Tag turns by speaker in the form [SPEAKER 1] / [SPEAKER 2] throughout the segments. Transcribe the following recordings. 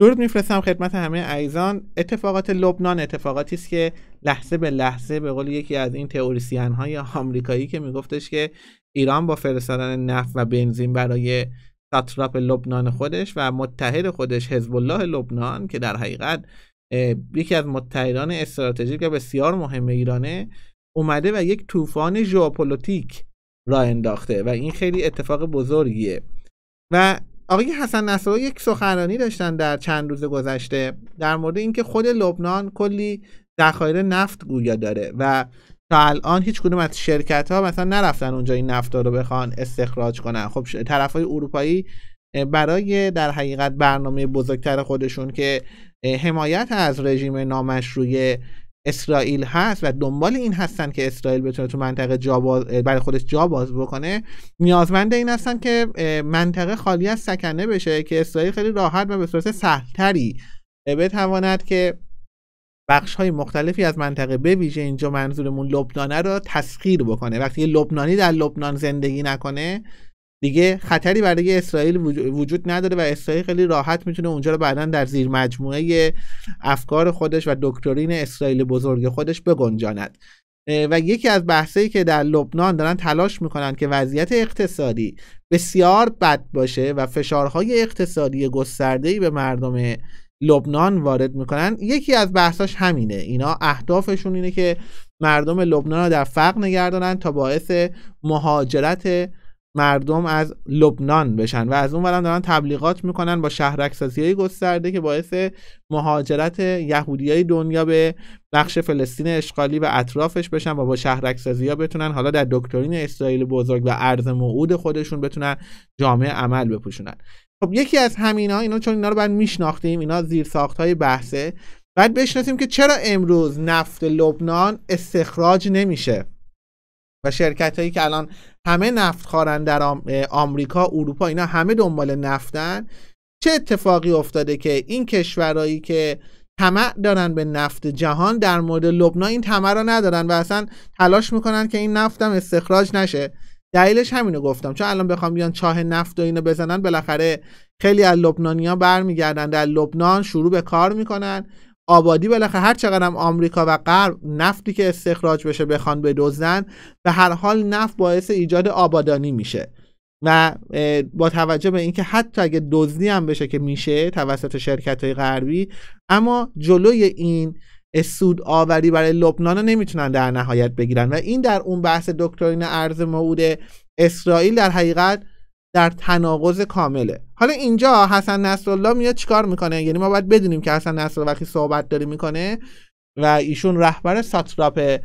[SPEAKER 1] درود میفرستم خدمت همه عزیزان اتفاقات لبنان اتفاقاتی است که لحظه به لحظه به قول یکی از این تئوریسین های آمریکایی که میگفتش که ایران با فرستادن نفت و بنزین برای ساتراپ لبنان خودش و متحد خودش حزب الله لبنان که در حقیقت یکی از متحدان استراتژیک و بسیار مهم ایرانه اومده و یک طوفان ژئوپلیتیک را انداخته و این خیلی اتفاق بزرگیه و آقای حسن نصرالله یک سخنرانی داشتن در چند روز گذشته در مورد اینکه خود لبنان کلی ذخایر نفت گویا داره و تا الان هیچ کدوم از شرکت ها مثلا نرفتن اونجا این نفت رو بخوان استخراج کنن خب طرف های اروپایی برای در حقیقت برنامه بزرگتر خودشون که حمایت از رژیم نامشروع اسرائیل هست و دنبال این هستن که اسرائیل بتونه تو منطقه جا برای خودش جا بکنه نیازمند این هستن که منطقه خالی از سکنه بشه که اسرائیل خیلی راحت و به صورت سهلتری بتواند که بخش های مختلفی از منطقه به ویژه اینجا منظورمون لبنانه را تسخیر بکنه وقتی لبنانی در لبنان زندگی نکنه دیگه خطری برای اسرائیل وجود نداره و اسرائیل خیلی راحت میتونه اونجا رو بعدا در زیر مجموعه افکار خودش و دکترین اسرائیل بزرگ خودش بگنجاند و یکی از بحثایی که در لبنان دارن تلاش میکنن که وضعیت اقتصادی بسیار بد باشه و فشارهای اقتصادی گستردهی به مردم لبنان وارد میکنن یکی از بحثاش همینه اینا اهدافشون اینه که مردم لبنان رو در فقر نگردانن تا باعث مهاجرت مردم از لبنان بشن و از اون دارن تبلیغات میکنن با شهرکسازی های گسترده که باعث مهاجرت های دنیا به بخش فلسطین اشغالی و اطرافش بشن و با شهرکسازی ها بتونن حالا در دکترین اسرائیل بزرگ و ارز موعود خودشون بتونن جامعه عمل بپوشونن خب یکی از همینا اینا چون اینا رو بعد میشناختیم اینا زیر ساخت های بحثه بعد بشناسیم که چرا امروز نفت لبنان استخراج نمیشه و شرکت هایی که الان همه نفت خارن در آمریکا اروپا اینا همه دنبال نفتن چه اتفاقی افتاده که این کشورهایی که طمع دارن به نفت جهان در مورد لبنان این طمع را ندارن و اصلا تلاش میکنن که این نفتم استخراج نشه دلیلش همینو گفتم چون الان بخوام بیان چاه نفت و اینو بزنن بالاخره خیلی از لبنانیا برمیگردن در لبنان شروع به کار میکنن آبادی بالاخره هر چقدر هم آمریکا و غرب نفتی که استخراج بشه بخوان بدزدن به هر حال نفت باعث ایجاد آبادانی میشه و با توجه به اینکه حتی اگه دزدی هم بشه که میشه توسط شرکت های غربی اما جلوی این سود آوری برای لبنان رو نمیتونن در نهایت بگیرن و این در اون بحث دکترین ارز موعود اسرائیل در حقیقت در تناقض کامله حالا اینجا حسن نصرالله میاد چیکار میکنه یعنی ما باید بدونیم که حسن نصرالله وقتی صحبت داری میکنه و ایشون رهبر ساتراپ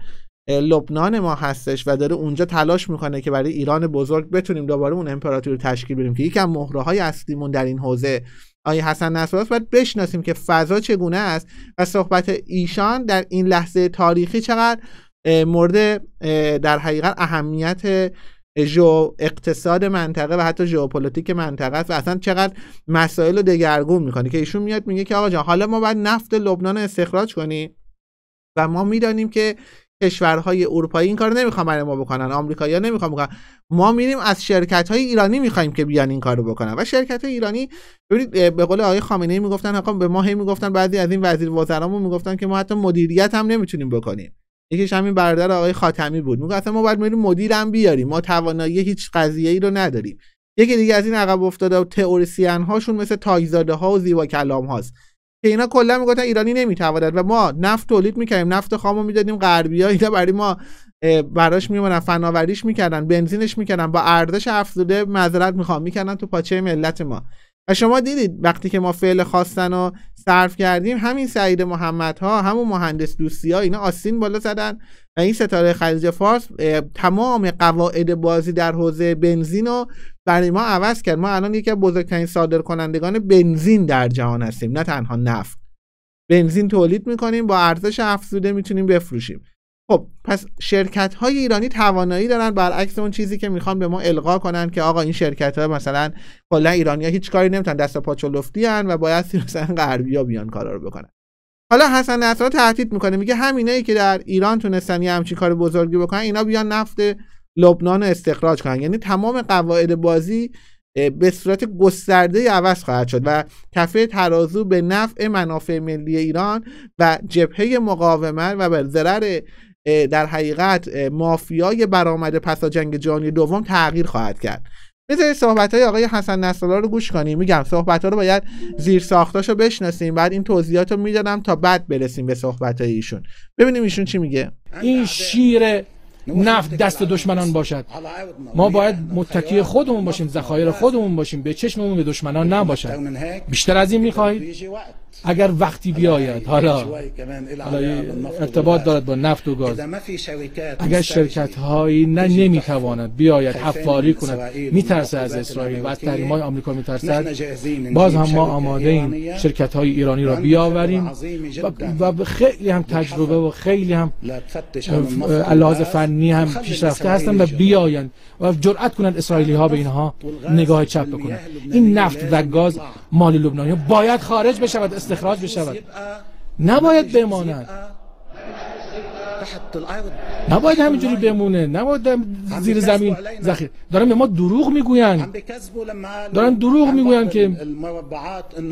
[SPEAKER 1] لبنان ما هستش و داره اونجا تلاش میکنه که برای ایران بزرگ بتونیم دوباره اون امپراتوری تشکیل بدیم که یکم مهره های اصلیمون در این حوزه آیه حسن نصرالله باید بشناسیم که فضا چگونه است و صحبت ایشان در این لحظه تاریخی چقدر مورد در حقیقت اهمیت جو اقتصاد منطقه و حتی ژئوپلیتیک منطقه است و اصلا چقدر مسائل رو دگرگون میکنه که ایشون میاد میگه که آقا جان حالا ما باید نفت لبنان استخراج کنیم و ما میدانیم که کشورهای اروپایی این کار نمیخوان برای ما بکنن آمریکایی‌ها نمیخوان بکنن ما میریم از شرکت های ایرانی میخوایم که بیان این کارو بکنن و شرکت های ایرانی ببینید به قول آقای خامنه‌ای میگفتن آقا به ما هی میگفتن بعضی از این وزیر وزرامون میگفتن که ما حتی مدیریت هم نمیتونیم بکنیم یکیش همین برادر آقای خاتمی بود میگه اصلا ما باید میریم مدیرم بیاریم ما توانایی هیچ قضیه ای رو نداریم یکی دیگه از این عقب افتاده و تئوریسین هاشون مثل تایزاده ها و زیبا کلام هاست که اینا کلا میگفتن ایرانی نمیتواند و ما نفت تولید میکردیم نفت خامو میدادیم غربی ها اینا برای ما براش میمونن فناوریش میکردن بنزینش میکردن با ارزش افزوده معذرت میخوام میکردن تو پاچه ملت ما شما دیدید وقتی که ما فعل خواستن رو صرف کردیم همین سعید محمد ها همون مهندس دوستی ها اینا آسین بالا زدن و این ستاره خلیج فارس تمام قواعد بازی در حوزه بنزین رو برای ما عوض کرد ما الان یکی از بزرگترین صادر کنندگان بنزین در جهان هستیم نه تنها نفت بنزین تولید میکنیم با ارزش افزوده میتونیم بفروشیم خب پس شرکت های ایرانی توانایی دارن برعکس اون چیزی که میخوان به ما القا کنن که آقا این شرکت ها مثلا کلا ایرانی ها هیچ کاری نمیتونن دست پاچو لفتی و باید مثلا غربی ها بیان کارا رو بکنن حالا حسن نصرا تهدید میکنه میگه همینایی که در ایران تونستن یه همچین کار بزرگی بکنن اینا بیان نفت لبنان استخراج کنن یعنی تمام قواعد بازی به صورت گسترده عوض خواهد شد و کفه ترازو به نفع منافع ملی ایران و جبهه مقاومت و به ضرر در حقیقت مافیای برآمده پس از جنگ جهانی دوم تغییر خواهد کرد بذارید صحبت های آقای حسن نصرالله رو گوش کنیم میگم صحبت ها رو باید زیر رو بشناسیم بعد این توضیحات رو میدادم تا بعد برسیم به صحبت های ایشون ببینیم ایشون چی میگه این شیر نفت دست دشمنان باشد ما باید متکی
[SPEAKER 2] خودمون باشیم ذخایر خودمون باشیم به چشممون به دشمنان نباشد بیشتر از این میخواهید اگر وقتی بیاید حالا, ارتباط دارد با نفت و گاز اگر شرکت هایی نه تواند بیاید حفاری کند میترسه از اسرائیل و از تحریم های آمریکا ترسد باز هم ما آماده این شرکت های ایرانی را بیاوریم و خیلی هم تجربه و خیلی هم الهاز فنی هم پیشرفته هستن و بیایند و جرأت کنند اسرائیلی ها به اینها نگاه چپ بکنند این نفت و گاز مالی لبنانی باید خارج بشود استخراج بشود نباید بمانند نباید همینجوری بمونه نباید زیر زمین ذخیره دارن به ما دروغ میگوین دارن دروغ میگوین که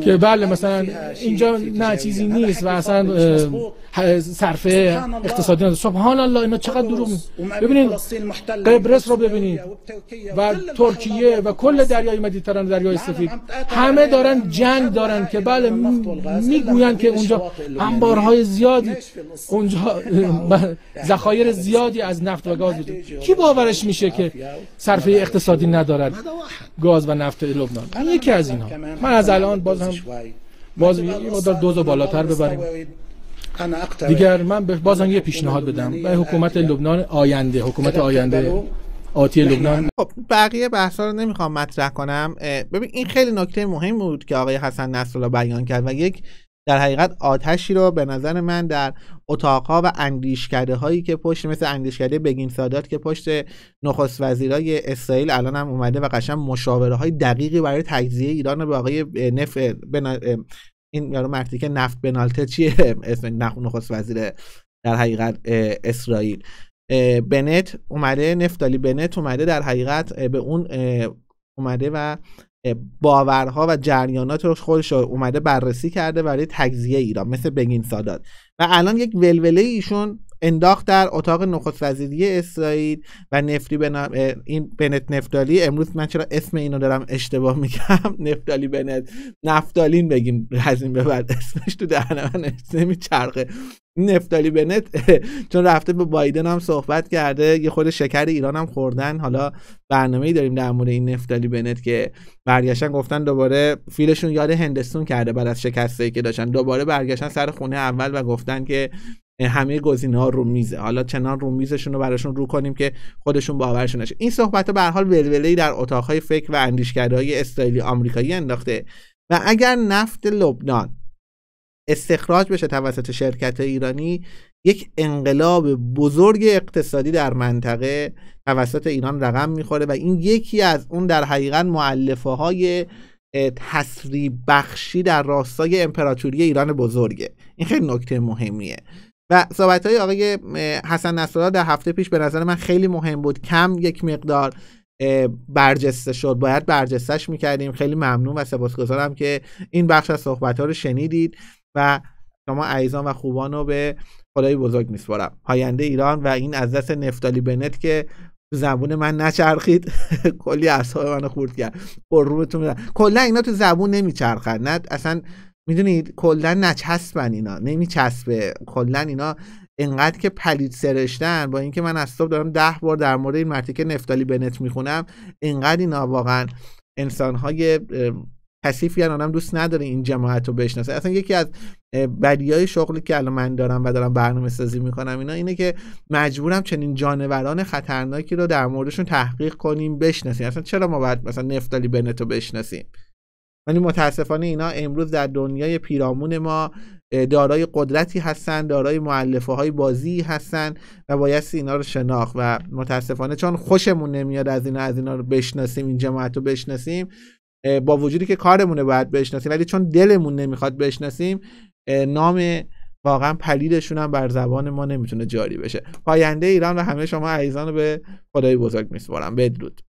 [SPEAKER 2] که بله مثلا اینجا نه چیزی نیست و اصلا صرفه اقتصادی نداره سبحان الله اینا خب، چقدر دروغ ببینید قبرس رو ببینید و ترکیه و کل دریای مدیترانه دریای سفید همه دارن جنگ دارن که بله میگوین که اونجا انبارهای زیادی اونجا ذخایر زیادی از نفت و گاز بوده کی باورش میشه که صرفه اقتصادی ندارد گاز و نفت لبنان یکی از اینها من از الان باز هم باز یه دوز بالاتر ببریم دیگر من بازم یه پیشنهاد بدم به حکومت لبنان آینده حکومت آینده آتی لبنان
[SPEAKER 1] خب، بقیه بحثا رو نمیخوام مطرح کنم ببین این خیلی نکته مهم بود که آقای حسن نصرالله بیان کرد و یک در حقیقت آتشی رو به نظر من در اتاقا و اندیشکده هایی که پشت مثل اندیشکده بگین سادات که پشت نخست وزیرای اسرائیل الان هم اومده و قشن مشاوره های دقیقی برای تجزیه ایران به آقای نف این یارو مرتی که نفت بنالته چیه اسم نخست وزیر در حقیقت اسرائیل بنت اومده نفتالی بنت اومده در حقیقت به اون اومده و باورها و جریانات رو خودش اومده بررسی کرده برای تجزیه ایران مثل بگین سادات و الان یک ولوله ایشون انداخت در اتاق نخست وزیری اسرائیل و نفری به این بنت نفتالی امروز من چرا اسم اینو دارم اشتباه میگم نفتالی بنت نفتالین بگیم از این به بعد اسمش تو دهن من نمیچرخه نفتالی بنت چون رفته به بایدن هم صحبت کرده یه خود شکر ایران هم خوردن حالا برنامه ای داریم در مورد این نفتالی بنت که برگشتن گفتن دوباره فیلشون یاد هندستون کرده بعد از شکسته که داشتن دوباره برگشتن سر خونه اول و گفتن که همه گزینه ها رو میزه حالا چنان رو میزشون رو براشون رو کنیم که خودشون باورشون نشه این صحبت به هر حال ای در اتاقهای فکر و های اسرائیلی آمریکایی انداخته و اگر نفت لبنان استخراج بشه توسط شرکت ایرانی یک انقلاب بزرگ اقتصادی در منطقه توسط ایران رقم میخوره و این یکی از اون در حقیقت معلفه های تصریب بخشی در راستای امپراتوری ایران بزرگه این خیلی نکته مهمیه و صحبت های آقای حسن نصرالله در هفته پیش به نظر من خیلی مهم بود کم یک مقدار برجسته شد باید برجستش میکردیم خیلی ممنون و سپاسگزارم که این بخش از صحبت ها رو شنیدید و شما عیزان و خوبان رو به خدای بزرگ میسپارم پاینده ایران و این از دست نفتالی بنت که تو زبون من نچرخید کلی اعصاب منو خورد کرد کلا اینا تو زبون نمیچرخن نه اصلا میدونید کلا نچسبن اینا نمیچسبه کلا اینا انقدر که پلید سرشتن با اینکه من از صبح دارم ده بار در مورد این مرتی که نفتالی بنت میخونم انقدر اینا واقعا انسانهای هن آدم دوست نداره این جماعت رو بشناسه اصلا یکی از های شغلی که الان من دارم و دارم برنامه سازی میکنم اینا اینه که مجبورم چنین جانوران خطرناکی رو در موردشون تحقیق کنیم بشناسیم اصلا چرا ما باید مثلا نفتالی بنت رو بشناسیم ولی متاسفانه اینا امروز در دنیای پیرامون ما دارای قدرتی هستن دارای معلفه های بازی هستند و بایستی اینا رو شناخت و متاسفانه چون خوشمون نمیاد از اینا از اینا رو بشناسیم این جماعت رو بشناسیم با وجودی که کارمونه باید بشناسیم ولی چون دلمون نمیخواد بشناسیم نام واقعا پلیدشون هم بر زبان ما نمیتونه جاری بشه پاینده ایران و همه شما عزیزان رو به خدای بزرگ میسپارم بدرود